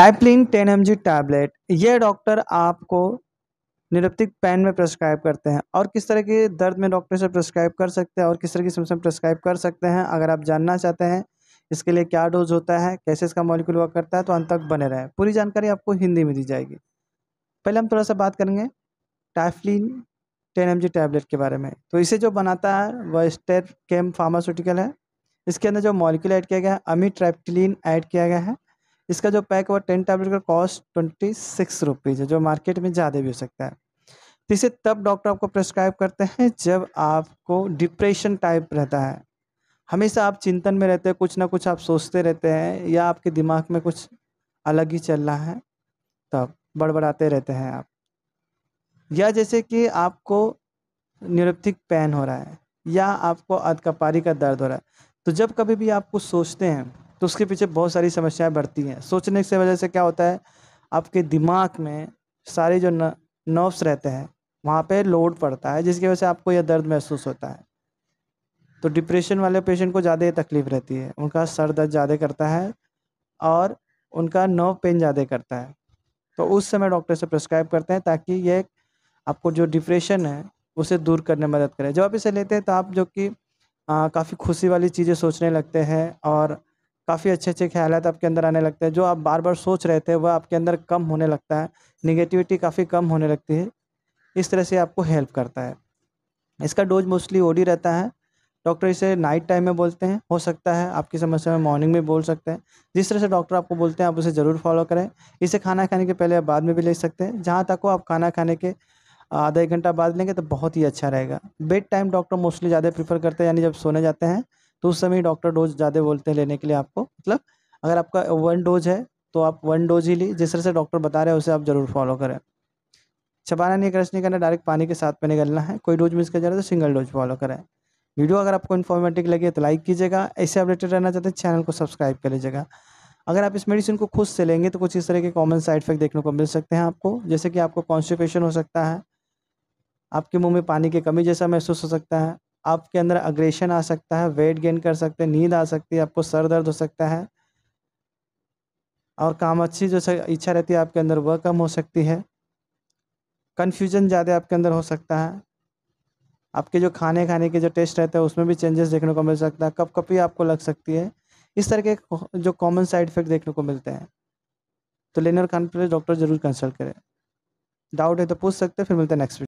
टाइपलिन ten M tablet ये doctor आपको निरप्तिक पेन में प्रेस्क्राइब करते हैं और किस तरह के दर्द में डॉक्टर से प्रेस्क्राइब कर सकते हैं और किस तरह की समस्या प्रेस्क्राइब कर सकते हैं अगर आप जानना चाहते हैं इसके लिए क्या डोज होता है कैसे इसका मॉलिक्यूल वर्क करता है तो अंत तक बने रहें पूरी जानकारी आपको हिंदी में दी जाएगी पहले हम थोड़ा सा बात करेंगे टाइफलिन टेन एम टैबलेट के बारे में तो इसे जो बनाता है वह स्टेट केम फार्मास्यूटिकल है इसके अंदर जो मॉलिक्यूल ऐड किया गया है अमीट्रैप्टिलीन ऐड किया गया है इसका जो पैक हुआ टेन टैबलेट का कॉस्ट ट्वेंटी सिक्स रुपीज़ है जो मार्केट में ज़्यादा भी हो सकता है तो इसे तब डॉक्टर आपको प्रेस्क्राइब करते हैं जब आपको डिप्रेशन टाइप रहता है हमेशा आप चिंतन में रहते हैं कुछ ना कुछ आप सोचते रहते हैं या आपके दिमाग में कुछ अलग ही चल रहा है तब बड़बड़ाते रहते हैं आप या जैसे कि आपको न्यूरोपथिक पेन हो रहा है या आपको अधकपारी का दर्द हो रहा है तो जब कभी भी आप कुछ सोचते हैं तो उसके पीछे बहुत सारी समस्याएं बढ़ती हैं सोचने से वजह से क्या होता है आपके दिमाग में सारे जो नर्व्स रहते हैं वहाँ पे लोड पड़ता है जिसकी वजह से आपको यह दर्द महसूस होता है तो डिप्रेशन वाले पेशेंट को ज़्यादा ये तकलीफ़ रहती है उनका सर दर्द ज़्यादा करता है और उनका नर्व पेन ज़्यादा करता है तो उस समय डॉक्टर से प्रिस्क्राइब करते हैं ताकि ये आपको जो डिप्रेशन है उसे दूर करने में मदद करे जब आप इसे लेते हैं तो आप जो कि काफ़ी खुशी वाली चीज़ें सोचने लगते हैं और काफ़ी अच्छे अच्छे ख्याल तो आपके अंदर आने लगते हैं जो आप बार बार सोच रहे थे वह आपके अंदर कम होने लगता है निगेटिविटी काफ़ी कम होने लगती है इस तरह से आपको हेल्प करता है इसका डोज मोस्टली ओडी रहता है डॉक्टर इसे नाइट टाइम में बोलते हैं हो सकता है आपकी समस्या में मॉर्निंग में बोल सकते हैं जिस तरह से डॉक्टर आपको बोलते हैं आप उसे ज़रूर फॉलो करें इसे खाना खाने के पहले बाद में भी ले सकते हैं जहाँ तक हो आप खाना खाने के आधा एक घंटा बाद लेंगे तो बहुत ही अच्छा रहेगा बेड टाइम डॉक्टर मोस्टली ज़्यादा प्रीफर करते हैं यानी जब सोने जाते हैं तो उस समय डॉक्टर डोज ज़्यादा बोलते हैं लेने के लिए आपको मतलब अगर आपका वन डोज है तो आप वन डोज ही ली जिस तरह से डॉक्टर बता रहे हैं उसे आप ज़रूर फॉलो करें छपाना नहीं क्रश नहीं करना डायरेक्ट पानी के साथ में निकलना है कोई डोज मिस कर जा रहा है तो सिंगल डोज फॉलो करें वीडियो अगर आपको इन्फॉर्मेटिव लगे तो लाइक कीजिएगा ऐसे अपडेटेड रहना चाहते हैं चैनल को सब्सक्राइब कर लीजिएगा अगर आप इस मेडिसिन को खुद से लेंगे तो कुछ इस तरह के कॉमन साइड इफेक्ट देखने को मिल सकते हैं आपको जैसे कि आपको कॉन्स्टिपेशन हो सकता है आपके मुंह में पानी की कमी जैसा महसूस हो सकता है आपके अंदर अग्रेशन आ सकता है वेट गेन कर सकते हैं नींद आ सकती है आपको सर दर्द हो सकता है और काम अच्छी जो इच्छा रहती है आपके अंदर वह कम हो सकती है कन्फ्यूजन ज़्यादा आपके अंदर हो सकता है आपके जो खाने खाने के जो टेस्ट रहते हैं उसमें भी चेंजेस देखने को मिल सकता है कप कपी आपको लग सकती है इस तरह के जो कॉमन साइड इफेक्ट देखने को मिलते हैं तो लेने और खान पर डॉक्टर ज़रूर कंसल्ट करें डाउट है तो पूछ सकते हैं फिर मिलते हैं नेक्स्ट